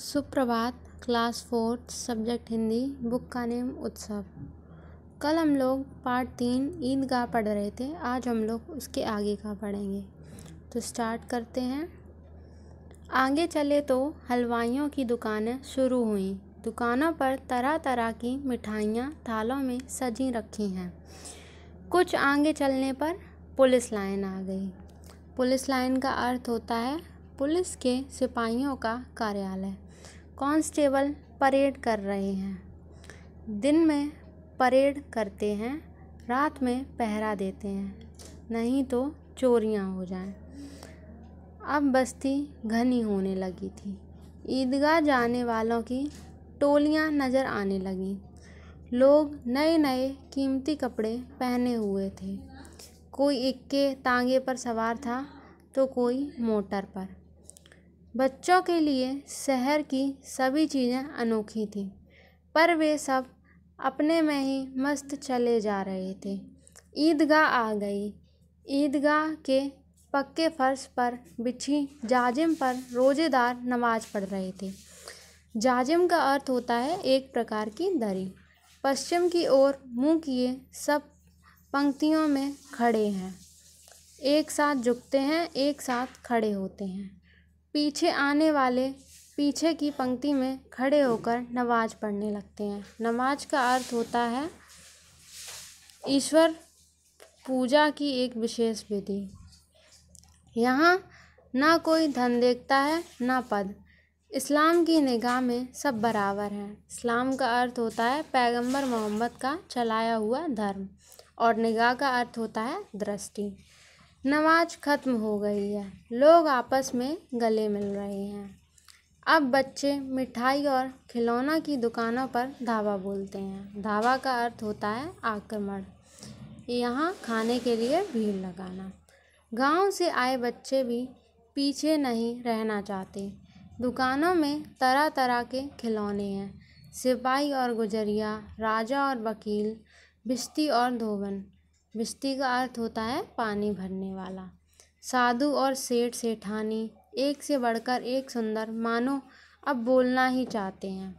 सुप्रभात class fourth subject Hindi book का name Utsav कल हम लोग पार्ट तीन ईदगाह पढ़ रहे थे आज हम लोग उसके आगे का पढ़ेंगे तो स्टार्ट करते हैं आगे चले तो हलवाइयों की दुकानें शुरू हुई दुकानों पर तरह तरह की मिठाइयाँ थालों में सजी रखी हैं कुछ आगे चलने पर पुलिस लाइन आ गई पुलिस लाइन का अर्थ होता है पुलिस के सिपाहियों का कार्यालय कांस्टेबल परेड कर रहे हैं दिन में परेड करते हैं रात में पहरा देते हैं नहीं तो चोरियां हो जाएं अब बस्ती घनी होने लगी थी ईदगाह जाने वालों की टोलियां नज़र आने लगीं लोग नए नए कीमती कपड़े पहने हुए थे कोई एक के तांगे पर सवार था तो कोई मोटर पर बच्चों के लिए शहर की सभी चीज़ें अनोखी थीं पर वे सब अपने में ही मस्त चले जा रहे थे ईदगाह आ गई ईदगाह के पक्के फर्श पर बिछी जाजिम पर रोज़ेदार नमाज पढ़ रहे थे जाजिम का अर्थ होता है एक प्रकार की दरी पश्चिम की ओर मुंह किए सब पंक्तियों में खड़े हैं एक साथ झुकते हैं एक साथ खड़े होते हैं पीछे आने वाले पीछे की पंक्ति में खड़े होकर नमाज पढ़ने लगते हैं नमाज का अर्थ होता है ईश्वर पूजा की एक विशेष विधि यहाँ ना कोई धन देखता है ना पद इस्लाम की निगाह में सब बराबर हैं इस्लाम का अर्थ होता है पैगंबर मोहम्मद का चलाया हुआ धर्म और निगाह का अर्थ होता है दृष्टि नमाज ख़त्म हो गई है लोग आपस में गले मिल रहे हैं अब बच्चे मिठाई और खिलौना की दुकानों पर धावा बोलते हैं धावा का अर्थ होता है आक्रमण यहाँ खाने के लिए भीड़ लगाना गांव से आए बच्चे भी पीछे नहीं रहना चाहते दुकानों में तरह तरह के खिलौने हैं सिपाही और गुजरिया राजा और वकील बिस्ती और धोवन बिस्ती का अर्थ होता है पानी भरने वाला साधु और सेठ सेठानी एक से बढ़कर एक सुंदर मानो अब बोलना ही चाहते हैं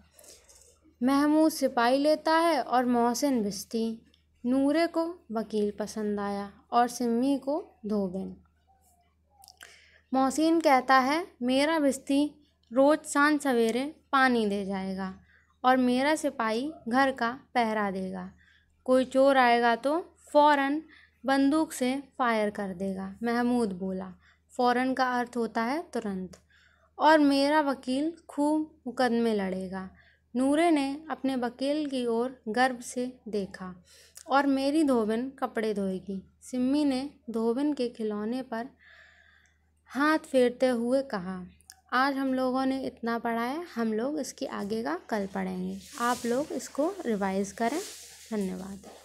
महमूद सिपाही लेता है और मोहसिन बिस्ती नूरे को वकील पसंद आया और सिमी को धोबन मोहसिन कहता है मेरा बिस्ती रोज़ सांझ सवेरे पानी दे जाएगा और मेरा सिपाही घर का पहरा देगा कोई चोर आएगा तो फ़ौरन बंदूक से फायर कर देगा महमूद बोला फ़ौरन का अर्थ होता है तुरंत और मेरा वकील खूब मुकदमे लड़ेगा नूरे ने अपने वकील की ओर गर्व से देखा और मेरी धोबिन कपड़े धोएगी सिम्मी ने धोबिन के खिलौने पर हाथ फेरते हुए कहा आज हम लोगों ने इतना पढ़ा है हम लोग इसकी आगे का कल पढ़ेंगे आप लोग इसको रिवाइज़ करें धन्यवाद